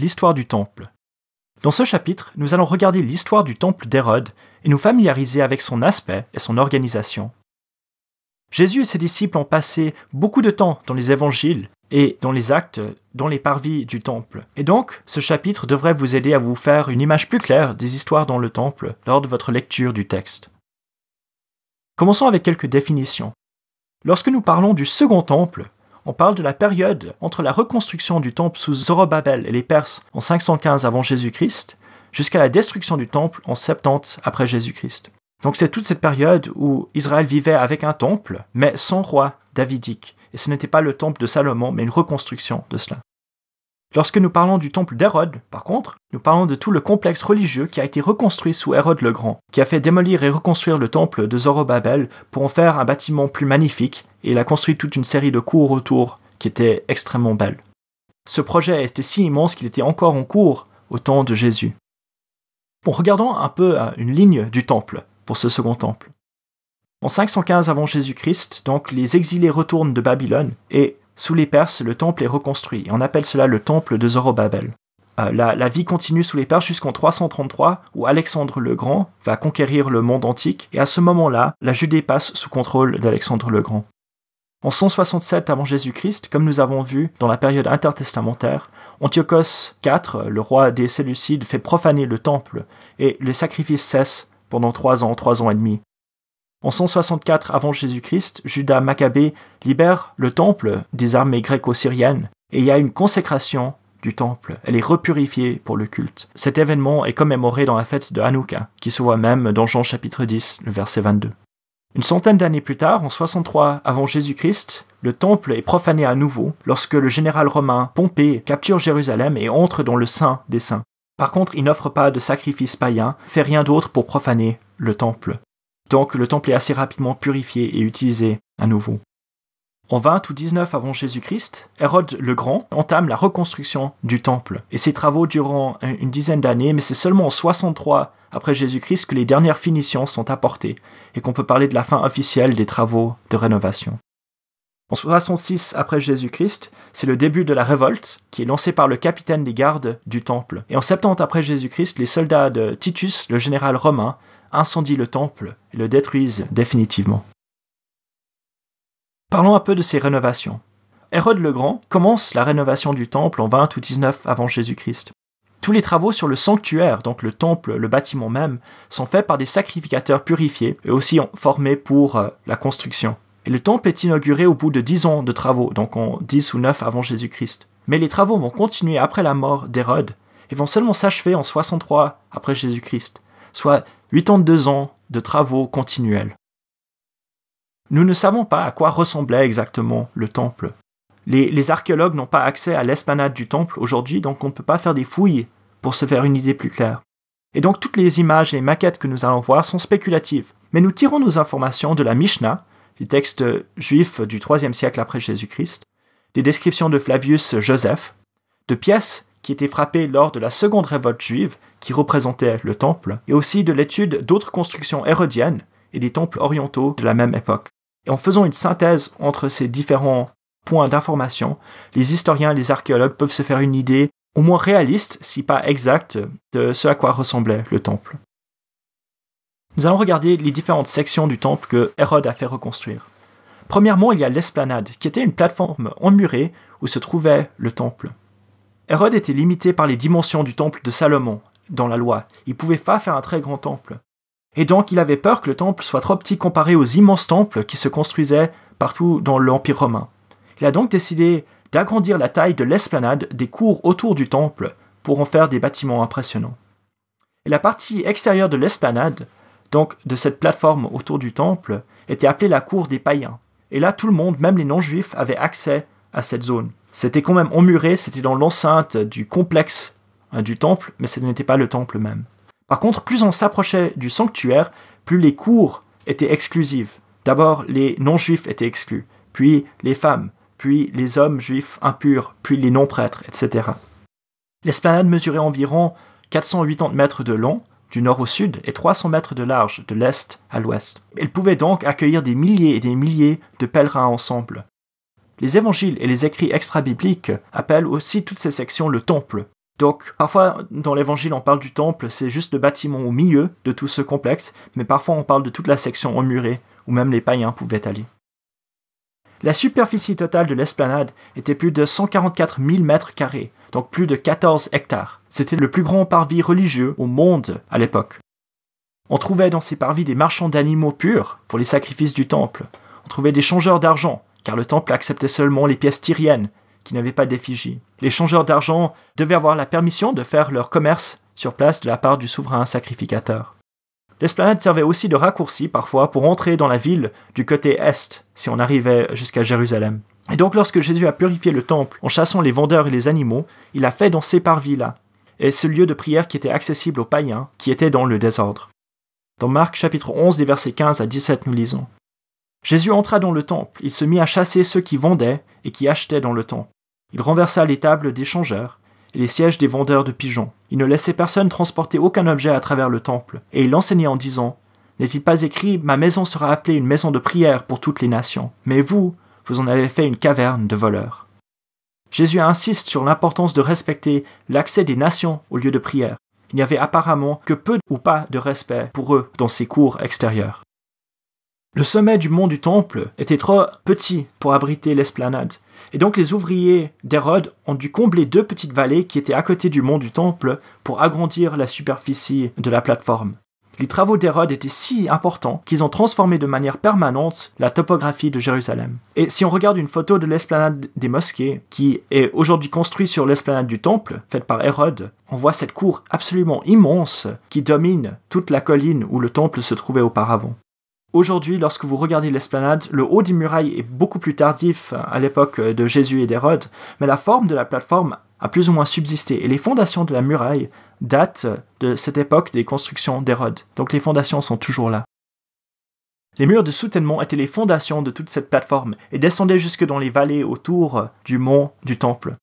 l'histoire du temple. Dans ce chapitre, nous allons regarder l'histoire du temple d'Hérode et nous familiariser avec son aspect et son organisation. Jésus et ses disciples ont passé beaucoup de temps dans les évangiles et dans les actes, dans les parvis du temple. Et donc, ce chapitre devrait vous aider à vous faire une image plus claire des histoires dans le temple lors de votre lecture du texte. Commençons avec quelques définitions. Lorsque nous parlons du second temple, on parle de la période entre la reconstruction du temple sous Zorobabel et les Perses en 515 avant Jésus-Christ jusqu'à la destruction du temple en 70 après Jésus-Christ. Donc c'est toute cette période où Israël vivait avec un temple, mais sans roi davidique. Et ce n'était pas le temple de Salomon, mais une reconstruction de cela. Lorsque nous parlons du temple d'Hérode, par contre, nous parlons de tout le complexe religieux qui a été reconstruit sous Hérode le Grand, qui a fait démolir et reconstruire le temple de Zorobabel pour en faire un bâtiment plus magnifique, et il a construit toute une série de cours autour qui étaient extrêmement belles. Ce projet était si immense qu'il était encore en cours au temps de Jésus. Bon, regardons un peu euh, une ligne du temple pour ce second temple. En 515 avant Jésus-Christ, donc les exilés retournent de Babylone et sous les Perses, le temple est reconstruit. et On appelle cela le temple de Zorobabel. Euh, la, vie continue sous les Perses jusqu'en 333, où Alexandre le Grand va conquérir le monde antique, et à ce moment-là, la Judée passe sous contrôle d'Alexandre le Grand. En 167 avant Jésus-Christ, comme nous avons vu dans la période intertestamentaire, Antiochos IV, le roi des Séleucides, fait profaner le temple et les sacrifices cessent pendant trois ans, trois ans et demi. En 164 avant Jésus-Christ, Judas Maccabée libère le temple des armées gréco-syriennes et il y a une consécration du temple. Elle est repurifiée pour le culte. Cet événement est commémoré dans la fête de Hanouka, qui se voit même dans Jean chapitre 10, le verset 22. Une centaine d'années plus tard, en 63 avant Jésus-Christ, le temple est profané à nouveau lorsque le général romain Pompée capture Jérusalem et entre dans le Saint des Saints. Par contre, il n'offre pas de sacrifice païen, fait rien d'autre pour profaner le temple donc le temple est assez rapidement purifié et utilisé à nouveau. En 20 ou 19 avant Jésus-Christ, Hérode le Grand entame la reconstruction du temple et ces travaux durant une dizaine d'années, mais c'est seulement en 63 après Jésus-Christ que les dernières finitions sont apportées et qu'on peut parler de la fin officielle des travaux de rénovation. En 66 après Jésus-Christ, c'est le début de la révolte qui est lancée par le capitaine des gardes du temple. Et en 70 après Jésus-Christ, les soldats de Titus, le général romain, incendie le temple et le détruisent définitivement. Parlons un peu de ces rénovations. Hérode le Grand commence la rénovation du temple en 20 ou 19 avant Jésus-Christ. Tous les travaux sur le sanctuaire, donc le temple, le bâtiment même, sont faits par des sacrificateurs purifiés et aussi formés pour euh, la construction. Et le temple est inauguré au bout de 10 ans de travaux, donc en 10 ou 9 avant Jésus-Christ. Mais les travaux vont continuer après la mort d'Hérode et vont seulement s'achever en 63 après Jésus-Christ, soit 82 ans de travaux continuels. Nous ne savons pas à quoi ressemblait exactement le temple. Les, archéologues n'ont pas accès à l'esplanade du temple aujourd'hui, donc on ne peut pas faire des fouilles pour se faire une idée plus claire. Et donc toutes les images et maquettes que nous allons voir sont spéculatives. Mais nous tirons nos informations de la Mishnah, les textes juifs du IIIe siècle après Jésus-Christ, des descriptions de Flavius Joseph, de pièces qui étaient frappées lors de la seconde révolte juive qui représentait le temple, et aussi de l'étude d'autres constructions hérodiennes et des temples orientaux de la même époque. Et en faisant une synthèse entre ces différents points d'information, les historiens, et les archéologues peuvent se faire une idée au moins réaliste, si pas exacte, de ce à quoi ressemblait le temple. Nous allons regarder les différentes sections du temple que Hérode a fait reconstruire. Premièrement, il y a l'esplanade, qui était une plateforme emmurée où se trouvait le temple. Hérode était limité par les dimensions du temple de Salomon, dans la loi. Il pouvait pas faire un très grand temple. Et donc il avait peur que le temple soit trop petit comparé aux immenses temples qui se construisaient partout dans l'Empire romain. Il a donc décidé d'agrandir la taille de l'esplanade des cours autour du temple pour en faire des bâtiments impressionnants. Et la partie extérieure de l'esplanade, donc de cette plateforme autour du temple, était appelée la cour des païens. Et là, tout le monde, même les non-juifs, avait accès à cette zone. C'était quand même emmuré, c'était dans l'enceinte du complexe Hein, du temple, mais ce n'était pas le temple même. Par contre, plus on s'approchait du sanctuaire, plus les cours étaient exclusives. D'abord, les non-juifs étaient exclus, puis les femmes, puis les hommes juifs impurs, puis les non-prêtres, etc. L'esplanade mesurait environ 480 mètres de long, du nord au sud, et 300 mètres de large, de l'est à l'ouest. Elle pouvait donc accueillir des milliers et des milliers de pèlerins ensemble. Les évangiles et les écrits extra-bibliques appellent aussi toutes ces sections le temple, donc parfois dans l'évangile on parle du temple, c'est juste le bâtiment au milieu de tout ce complexe, mais parfois on parle de toute la section emmurée où même les païens pouvaient aller. La superficie totale de l'esplanade était plus de 144 000 mètres carrés, donc plus de 14 hectares. C'était le plus grand parvis religieux au monde à l'époque. On trouvait dans ces parvis des marchands d'animaux purs pour les sacrifices du temple. On trouvait des changeurs d'argent, car le temple acceptait seulement les pièces tyriennes, qui n'avaient pas d'effigie. Les changeurs d'argent devaient avoir la permission de faire leur commerce sur place de la part du souverain sacrificateur. L'esplanade servait aussi de raccourci parfois pour entrer dans la ville du côté est, si on arrivait jusqu'à Jérusalem. Et donc lorsque Jésus a purifié le temple en chassant les vendeurs et les animaux, il a fait dans ces parvis-là, et ce lieu de prière qui était accessible aux païens, qui était dans le désordre. Dans Marc chapitre 11, des versets 15 à 17, nous lisons. Jésus entra dans le temple, il se mit à chasser ceux qui vendaient et qui achetaient dans le temple. Il renversa les tables des changeurs et les sièges des vendeurs de pigeons. Il ne laissait personne transporter aucun objet à travers le temple, et il enseignait en disant N'est-il pas écrit Ma maison sera appelée une maison de prière pour toutes les nations, mais vous, vous en avez fait une caverne de voleurs. Jésus insiste sur l'importance de respecter l'accès des nations au lieu de prière. Il n'y avait apparemment que peu ou pas de respect pour eux dans ces cours extérieurs. Le sommet du mont du temple était trop petit pour abriter l'esplanade, et donc les ouvriers d'Hérode ont dû combler deux petites vallées qui étaient à côté du mont du temple pour agrandir la superficie de la plateforme. Les travaux d'Hérode étaient si importants qu'ils ont transformé de manière permanente la topographie de Jérusalem. Et si on regarde une photo de l'esplanade des mosquées, qui est aujourd'hui construite sur l'esplanade du temple, faite par Hérode, on voit cette cour absolument immense qui domine toute la colline où le temple se trouvait auparavant. Aujourd'hui, lorsque vous regardez l'esplanade, le haut des murailles est beaucoup plus tardif euh, à l'époque euh, de Jésus et d'Hérode, mais la forme de la plateforme a plus ou moins subsisté et les fondations de la muraille datent euh, de cette époque des constructions d'Hérode, donc les fondations sont toujours là. Les murs de soutènement étaient les fondations de toute cette plateforme et descendaient jusque dans les vallées autour du mont du temple.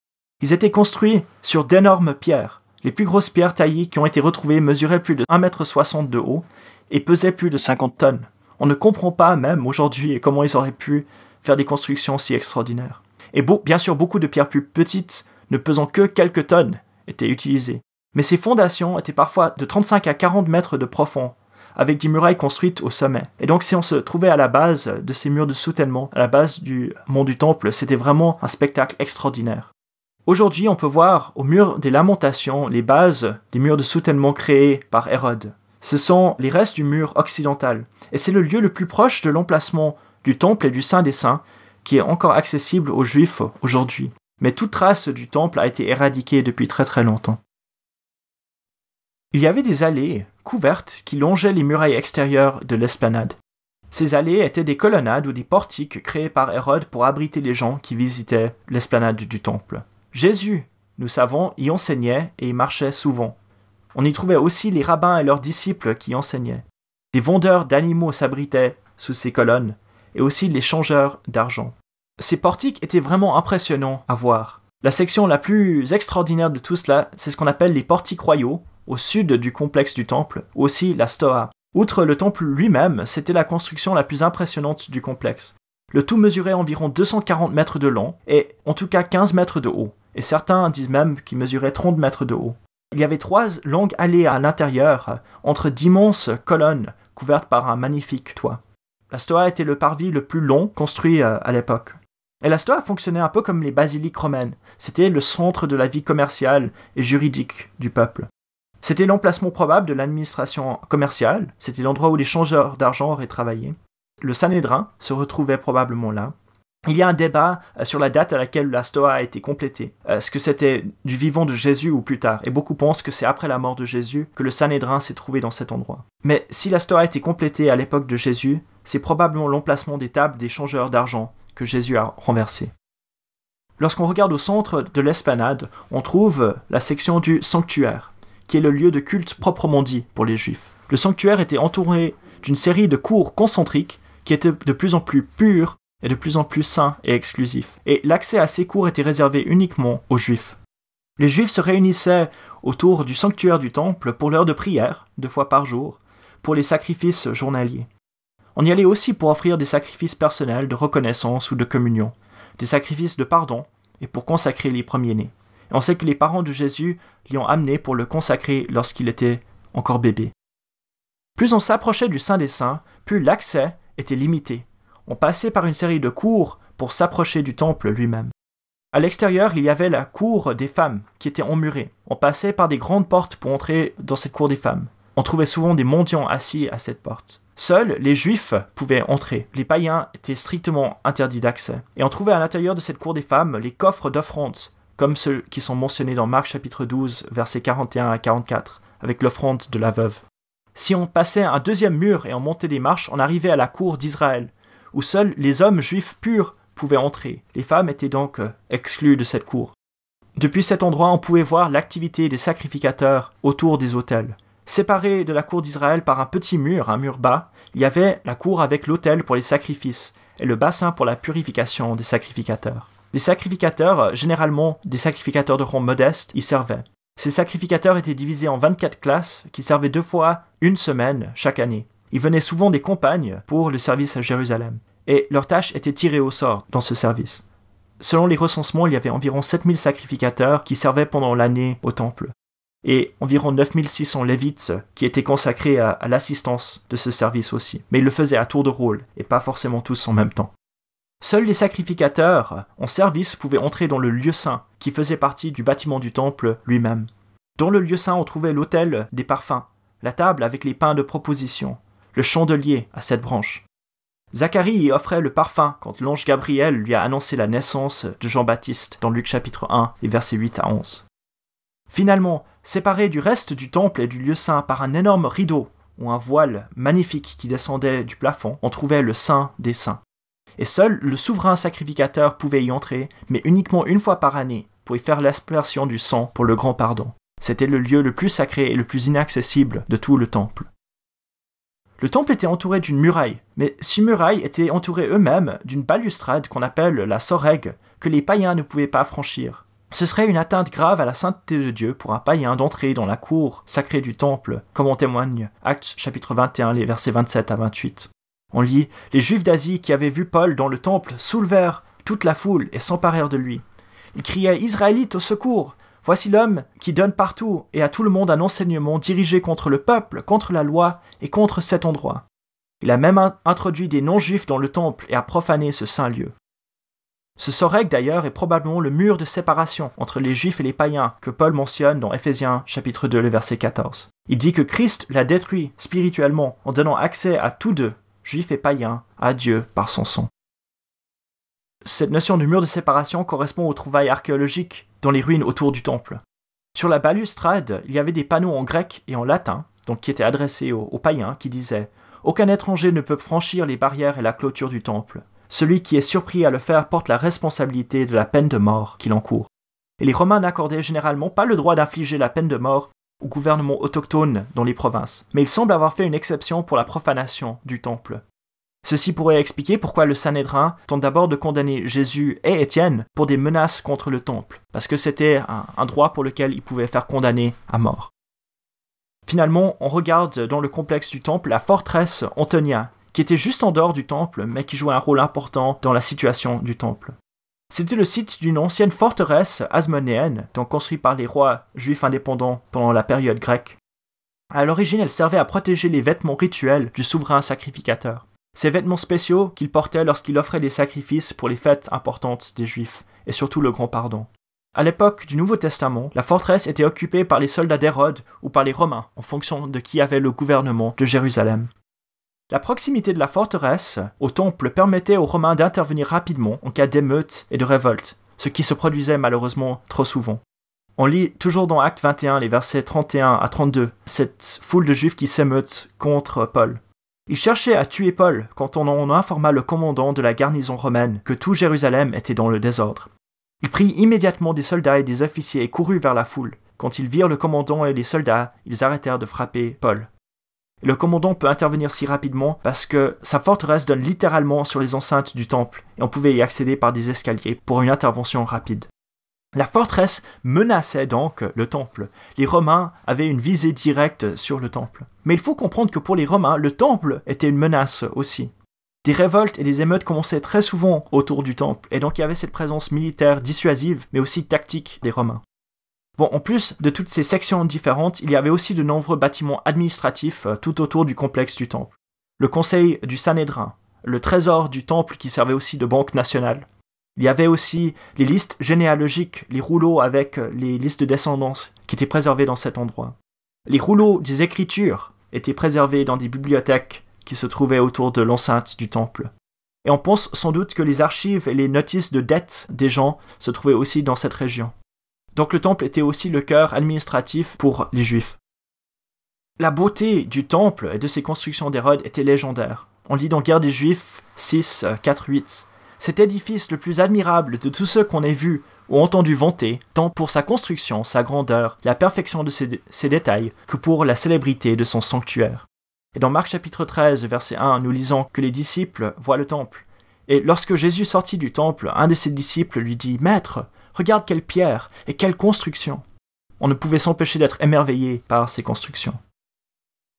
Ils étaient construits sur d'énormes pierres. Les plus grosses pierres taillées qui ont été retrouvées mesuraient plus de 1,60 m de haut et pesaient plus de 50 tonnes. On ne comprend pas même aujourd'hui comment ils auraient pu faire des constructions si extraordinaires. Et bien sûr, beaucoup de pierres plus petites, ne pesant que quelques tonnes, étaient utilisées. Mais ces fondations étaient parfois de 35 à 40 mètres de profond, avec des murailles construites au sommet. Et donc si on se trouvait à la base de ces murs de soutènement, à la base du mont du temple, c'était vraiment un spectacle extraordinaire. Aujourd'hui, on peut voir au mur des lamentations les bases des murs de soutènement créés par Hérode. Ce sont les restes du mur occidental, et c'est le lieu le plus proche de l'emplacement du temple et du Saint des Saints, qui est encore accessible aux Juifs aujourd'hui. Mais toute trace du temple a été éradiquée depuis très très longtemps. Il y avait des allées couvertes qui longeaient les murailles extérieures de l'esplanade. Ces allées étaient des colonnades ou des portiques créés par Hérode pour abriter les gens qui visitaient l'esplanade du temple. Jésus, nous savons, y enseignait et y marchait souvent. On y trouvait aussi les rabbins et leurs disciples qui enseignaient. Des vendeurs d'animaux s'abritaient sous ces colonnes, et aussi les changeurs d'argent. Ces portiques étaient vraiment impressionnants à voir. La section la plus extraordinaire de tout cela, c'est ce qu'on appelle les portiques royaux, au sud du complexe du temple, aussi la Stoa. Outre le temple lui-même, c'était la construction la plus impressionnante du complexe. Le tout mesurait environ 240 mètres de long et en tout cas 15 mètres de haut, et certains disent même qu'il mesurait 30 mètres de haut. Il y avait trois longues allées à l'intérieur, entre d'immenses colonnes couvertes par un magnifique toit. La Stoa était le parvis le plus long construit euh, à l'époque. Et la Stoa fonctionnait un peu comme les basiliques romaines. C'était le centre de la vie commerciale et juridique du peuple. C'était l'emplacement probable de l'administration commerciale, c'était l'endroit où les changeurs d'argent auraient travaillé. Le Sanhédrin se retrouvait probablement là, il y a un débat euh, sur la date à laquelle la Stoa a été complétée. Euh, est-ce que c'était du vivant de Jésus ou plus tard Et beaucoup pensent que c'est après la mort de Jésus que le Sanhédrin s'est trouvé dans cet endroit. Mais si la Stoa a été complétée à l'époque de Jésus, c'est probablement l'emplacement des tables des changeurs d'argent que Jésus a renversé. Lorsqu'on regarde au centre de l'esplanade, on trouve la section du sanctuaire, qui est le lieu de culte proprement dit pour les Juifs. Le sanctuaire était entouré d'une série de cours concentriques qui étaient de plus en plus pures est de plus en plus sain et exclusif, et l'accès à ces cours était réservé uniquement aux Juifs. Les Juifs se réunissaient autour du sanctuaire du temple pour l'heure de prière, deux fois par jour, pour les sacrifices journaliers. On y allait aussi pour offrir des sacrifices personnels de reconnaissance ou de communion, des sacrifices de pardon et pour consacrer les premiers-nés. on sait que les parents de Jésus l'y ont amené pour le consacrer lorsqu'il était encore bébé. Plus on s'approchait du Saint des Saints, plus l'accès était limité on passait par une série de cours pour s'approcher du temple lui-même. À l'extérieur, il y avait la cour des femmes qui était emmurée. On passait par des grandes portes pour entrer dans cette cour des femmes. On trouvait souvent des mendiants assis à cette porte. Seuls les juifs pouvaient entrer. Les païens étaient strictement interdits d'accès. Et on trouvait à l'intérieur de cette cour des femmes les coffres d'offrandes, comme ceux qui sont mentionnés dans Marc chapitre 12, versets 41 à 44, avec l'offrande de la veuve. Si on passait un deuxième mur et on montait des marches, on arrivait à la cour d'Israël, où seuls les hommes juifs purs pouvaient entrer. Les femmes étaient donc euh, exclues de cette cour. Depuis cet endroit, on pouvait voir l'activité des sacrificateurs autour des autels. Séparés de la cour d'Israël par un petit mur, un mur bas, il y avait la cour avec l'autel pour les sacrifices et le bassin pour la purification des sacrificateurs. Les sacrificateurs, euh, généralement des sacrificateurs de rang modeste, y servaient. Ces sacrificateurs étaient divisés en 24 classes qui servaient deux fois une semaine chaque année. Ils venaient souvent des campagnes pour le service à Jérusalem, et leur tâche était tirée au sort dans ce service. Selon les recensements, il y avait environ 7000 sacrificateurs qui servaient pendant l'année au temple, et environ 9600 lévites qui étaient consacrés à, à l'assistance de ce service aussi, mais ils le faisaient à tour de rôle, et pas forcément tous en même temps. Seuls les sacrificateurs en service pouvaient entrer dans le lieu saint, qui faisait partie du bâtiment du temple lui-même. Dans le lieu saint, on trouvait l'autel des parfums, la table avec les pains de proposition, le chandelier à cette branche. Zacharie y offrait le parfum quand l'ange Gabriel lui a annoncé la naissance de Jean-Baptiste dans Luc chapitre 1 et versets 8 à 11. Finalement, séparé du reste du temple et du lieu saint par un énorme rideau ou un voile magnifique qui descendait du plafond, on trouvait le saint des saints. Et seul le souverain sacrificateur pouvait y entrer, mais uniquement une fois par année, pour y faire l'aspersion du sang pour le grand pardon. C'était le lieu le plus sacré et le plus inaccessible de tout le temple. Le temple était entouré d'une muraille, mais ces murailles étaient entourées eux-mêmes d'une balustrade qu'on appelle la sorègue, que les païens ne pouvaient pas franchir. Ce serait une atteinte grave à la sainteté de Dieu pour un païen d'entrer dans la cour sacrée du temple, comme en témoigne Actes chapitre 21, les versets 27 à 28. On lit Les Juifs d'Asie qui avaient vu Paul dans le temple soulevèrent toute la foule et s'emparèrent de lui. Ils criaient Israélite au secours Voici l'homme qui donne partout et à tout le monde un enseignement dirigé contre le peuple, contre la loi et contre cet endroit. Il a même introduit des non-juifs dans le temple et a profané ce saint lieu. Ce Sorek d'ailleurs est probablement le mur de séparation entre les juifs et les païens que Paul mentionne dans Ephésiens chapitre 2 le verset 14. Il dit que Christ l'a détruit spirituellement en donnant accès à tous deux, juifs et païens, à Dieu par son sang. Cette notion du mur de séparation correspond aux trouvailles archéologiques dans les ruines autour du temple. Sur la balustrade, il y avait des panneaux en grec et en latin, donc qui étaient adressés aux, païens, qui disaient Aucun étranger ne peut franchir les barrières et la clôture du temple. Celui qui est surpris à le faire porte la responsabilité de la peine de mort qu'il encourt. Et les Romains n'accordaient généralement pas le droit d'infliger la peine de mort au gouvernement autochtone dans les provinces, mais ils semblent avoir fait une exception pour la profanation du temple. Ceci pourrait expliquer pourquoi le Sanhédrin tente d'abord de condamner Jésus et Étienne pour des menaces contre le temple, parce que c'était un, droit pour lequel il pouvait faire condamner à mort. Finalement, on regarde dans le complexe du temple la forteresse Antonia, qui était juste en dehors du temple, mais qui jouait un rôle important dans la situation du temple. C'était le site d'une ancienne forteresse asmonéenne, donc construite par les rois juifs indépendants pendant la période grecque. À l'origine, elle servait à protéger les vêtements rituels du souverain sacrificateur. Ces vêtements spéciaux qu'il portait lorsqu'il offrait des sacrifices pour les fêtes importantes des Juifs, et surtout le grand pardon. À l'époque du Nouveau Testament, la forteresse était occupée par les soldats d'Hérode ou par les Romains, en fonction de qui avait le gouvernement de Jérusalem. La proximité de la forteresse au temple permettait aux Romains d'intervenir rapidement en cas d'émeute et de révolte, ce qui se produisait malheureusement trop souvent. On lit toujours dans Actes 21 les versets 31 à 32, cette foule de Juifs qui s'émeutent contre Paul. Il cherchait à tuer Paul quand on en informa le commandant de la garnison romaine que tout Jérusalem était dans le désordre. Il prit immédiatement des soldats et des officiers et courut vers la foule. Quand ils virent le commandant et les soldats, ils arrêtèrent de frapper Paul. Le commandant peut intervenir si rapidement parce que sa forteresse donne littéralement sur les enceintes du temple et on pouvait y accéder par des escaliers pour une intervention rapide. La forteresse menaçait donc le temple. Les Romains avaient une visée directe sur le temple. Mais il faut comprendre que pour les Romains, le temple était une menace aussi. Des révoltes et des émeutes commençaient très souvent autour du temple, et donc il y avait cette présence militaire dissuasive, mais aussi tactique des Romains. Bon, en plus de toutes ces sections différentes, il y avait aussi de nombreux bâtiments administratifs euh, tout autour du complexe du temple. Le conseil du Sanhédrin, le trésor du temple qui servait aussi de banque nationale, il y avait aussi les listes généalogiques, les rouleaux avec euh, les listes de descendance qui étaient préservés dans cet endroit. Les rouleaux des écritures étaient préservés dans des bibliothèques qui se trouvaient autour de l'enceinte du temple. Et on pense sans doute que les archives et les notices de dettes des gens se trouvaient aussi dans cette région. Donc le temple était aussi le cœur administratif pour les juifs. La beauté du temple et de ses constructions d'Hérode était légendaire. On lit dans Guerre des Juifs 6, 4, 8 cet édifice le plus admirable de tous ceux qu'on ait vus ou entendu vanter, tant pour sa construction, sa grandeur, la perfection de ses, ses détails, que pour la célébrité de son sanctuaire. Et dans Marc chapitre 13, verset 1, nous lisons que les disciples voient le temple. Et lorsque Jésus sortit du temple, un de ses disciples lui dit Maître, regarde quelle pierre et quelle construction On ne pouvait s'empêcher d'être émerveillé par ces constructions.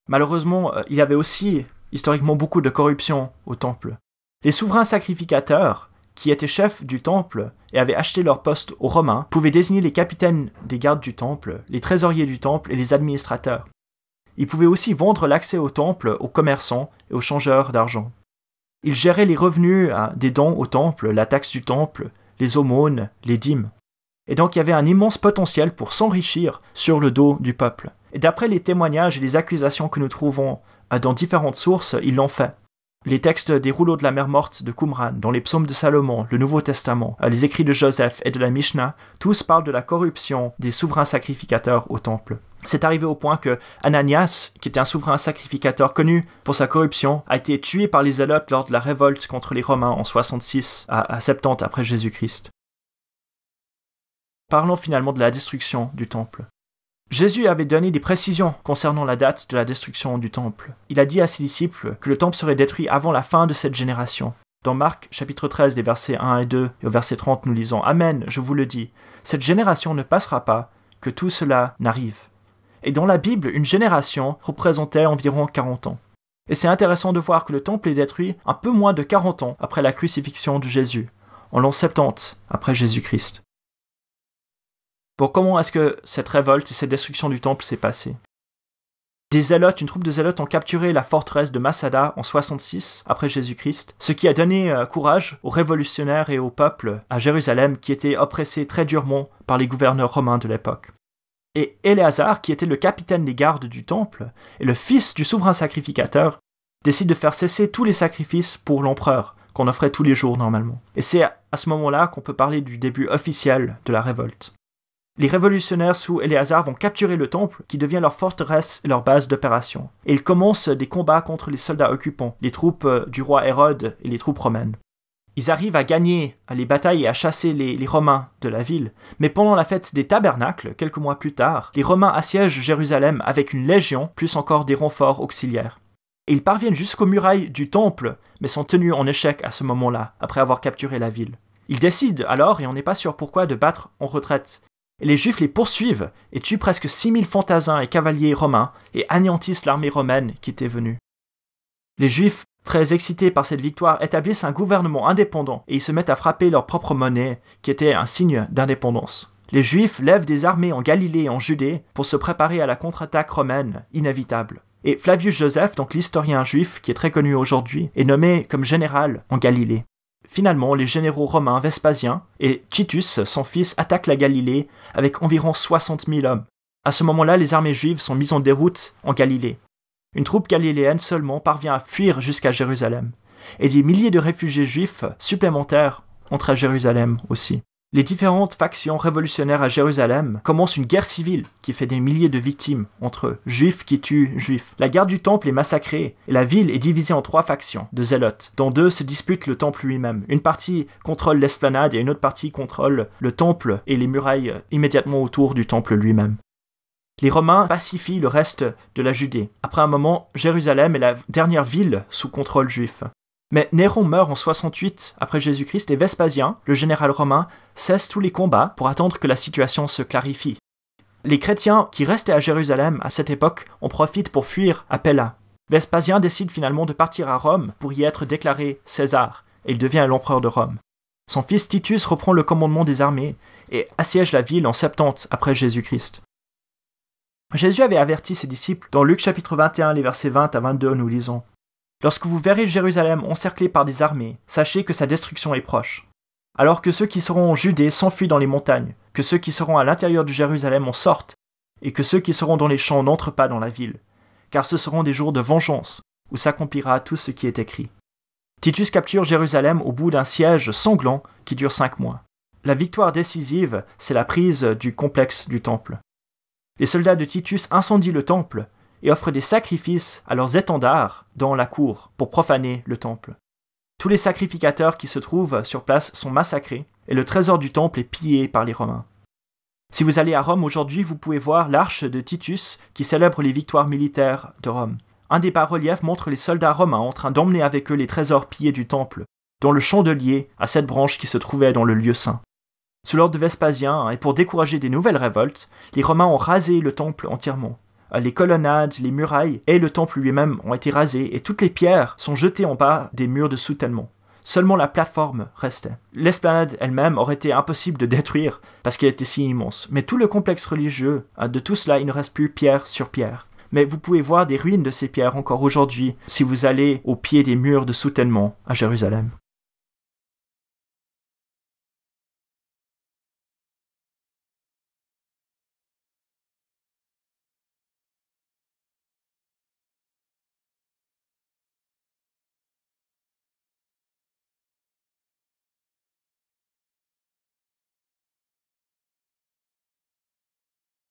Malheureusement, euh, il y avait aussi historiquement beaucoup de corruption au temple. Les souverains sacrificateurs, qui étaient chefs du temple et avaient acheté leur poste aux Romains, pouvaient désigner les capitaines des gardes du temple, les trésoriers du temple et les administrateurs. Ils pouvaient aussi vendre l'accès au temple aux commerçants et aux changeurs d'argent. Ils géraient les revenus hein, des dons au temple, la taxe du temple, les aumônes, les dîmes. Et donc il y avait un immense potentiel pour s'enrichir sur le dos du peuple. Et d'après les témoignages et les accusations que nous trouvons euh, dans différentes sources, ils l'ont fait. Les textes des rouleaux de la mer morte de Qumran, dont les psaumes de Salomon, le Nouveau Testament, les écrits de Joseph et de la Mishnah, tous parlent de la corruption des souverains sacrificateurs au temple. C'est arrivé au point que Ananias, qui était un souverain sacrificateur connu pour sa corruption, a été tué par les Zélotes lors de la révolte contre les Romains en 66 à 70 après Jésus-Christ. Parlons finalement de la destruction du temple. Jésus avait donné des précisions concernant la date de la destruction du temple. Il a dit à ses disciples que le temple serait détruit avant la fin de cette génération. Dans Marc chapitre 13 des versets 1 et 2 et au verset 30 nous lisons Amen, je vous le dis, cette génération ne passera pas que tout cela n'arrive. Et dans la Bible, une génération représentait environ 40 ans. Et c'est intéressant de voir que le temple est détruit un peu moins de 40 ans après la crucifixion de Jésus, en l'an 70 après Jésus-Christ pour comment est-ce que cette révolte et cette destruction du temple s'est passée. Des Zélotes, une troupe de Zélotes ont capturé la forteresse de Masada en 66 après Jésus-Christ, ce qui a donné euh, courage aux révolutionnaires et au peuple à Jérusalem qui était oppressé très durement par les gouverneurs romains de l'époque. Et Éléazar, qui était le capitaine des gardes du temple et le fils du souverain sacrificateur, décide de faire cesser tous les sacrifices pour l'empereur qu'on offrait tous les jours normalement. Et c'est à ce moment-là qu'on peut parler du début officiel de la révolte. Les révolutionnaires sous Eleazar vont capturer le temple, qui devient leur forteresse et leur base d'opération. Et ils commencent des combats contre les soldats occupants, les troupes euh, du roi Hérode et les troupes romaines. Ils arrivent à gagner les batailles et à chasser les, les, Romains de la ville, mais pendant la fête des tabernacles, quelques mois plus tard, les Romains assiègent Jérusalem avec une légion, plus encore des renforts auxiliaires. Et ils parviennent jusqu'aux murailles du temple, mais sont tenus en échec à ce moment-là, après avoir capturé la ville. Ils décident alors, et on n'est pas sûr pourquoi, de battre en retraite. Les Juifs les poursuivent et tuent presque 6000 fantasins et cavaliers romains et anéantissent l'armée romaine qui était venue. Les Juifs, très excités par cette victoire, établissent un gouvernement indépendant et ils se mettent à frapper leur propre monnaie, qui était un signe d'indépendance. Les Juifs lèvent des armées en Galilée et en Judée pour se préparer à la contre-attaque romaine inévitable. Et Flavius Joseph, donc l'historien juif qui est très connu aujourd'hui, est nommé comme général en Galilée. Finalement, les généraux romains Vespasien et Titus, son fils, attaquent la Galilée avec environ 60 000 hommes. À ce moment-là, les armées juives sont mises en déroute en Galilée. Une troupe galiléenne seulement parvient à fuir jusqu'à Jérusalem. Et des milliers de réfugiés juifs supplémentaires entrent à Jérusalem aussi. Les différentes factions révolutionnaires à Jérusalem commencent une guerre civile qui fait des milliers de victimes entre juifs qui tuent juifs. La garde du temple est massacrée et la ville est divisée en trois factions de zélotes, dont deux se disputent le temple lui-même. Une partie contrôle l'esplanade et une autre partie contrôle le temple et les murailles immédiatement autour du temple lui-même. Les Romains pacifient le reste de la Judée. Après un moment, Jérusalem est la dernière ville sous contrôle juif. Mais Néron meurt en 68 après Jésus-Christ et Vespasien, le général romain, cesse tous les combats pour attendre que la situation se clarifie. Les chrétiens qui restaient à Jérusalem à cette époque en profitent pour fuir à Pella. Vespasien décide finalement de partir à Rome pour y être déclaré César, et il devient l'empereur de Rome. Son fils Titus reprend le commandement des armées et assiège la ville en 70 après Jésus-Christ. Jésus avait averti ses disciples dans Luc chapitre 21, les versets 20 à 22, nous lisons Lorsque vous verrez Jérusalem encerclée par des armées, sachez que sa destruction est proche. Alors que ceux qui seront en Judée s'enfuient dans les montagnes, que ceux qui seront à l'intérieur de Jérusalem en sortent, et que ceux qui seront dans les champs n'entrent pas dans la ville, car ce seront des jours de vengeance, où s'accomplira tout ce qui est écrit. Titus capture Jérusalem au bout d'un siège sanglant qui dure cinq mois. La victoire décisive, c'est la prise du complexe du temple. Les soldats de Titus incendient le temple, et offrent des sacrifices à leurs étendards dans la cour pour profaner le temple. Tous les sacrificateurs qui se trouvent sur place sont massacrés et le trésor du temple est pillé par les Romains. Si vous allez à Rome aujourd'hui, vous pouvez voir l'arche de Titus qui célèbre les victoires militaires de Rome. Un des bas-reliefs montre les soldats romains en train d'emmener avec eux les trésors pillés du temple, dont le chandelier à cette branche qui se trouvait dans le lieu saint. Sous l'ordre de Vespasien, et pour décourager des nouvelles révoltes, les Romains ont rasé le temple entièrement les colonnades, les murailles et le temple lui-même ont été rasés et toutes les pierres sont jetées en bas des murs de soutènement. Seulement la plateforme restait. L'esplanade elle-même aurait été impossible de détruire parce qu'elle était si immense, mais tout le complexe religieux, hein, de tout cela, il ne reste plus pierre sur pierre mais vous pouvez voir des ruines de ces pierres encore aujourd'hui si vous allez au pied des murs de soutènement à Jérusalem.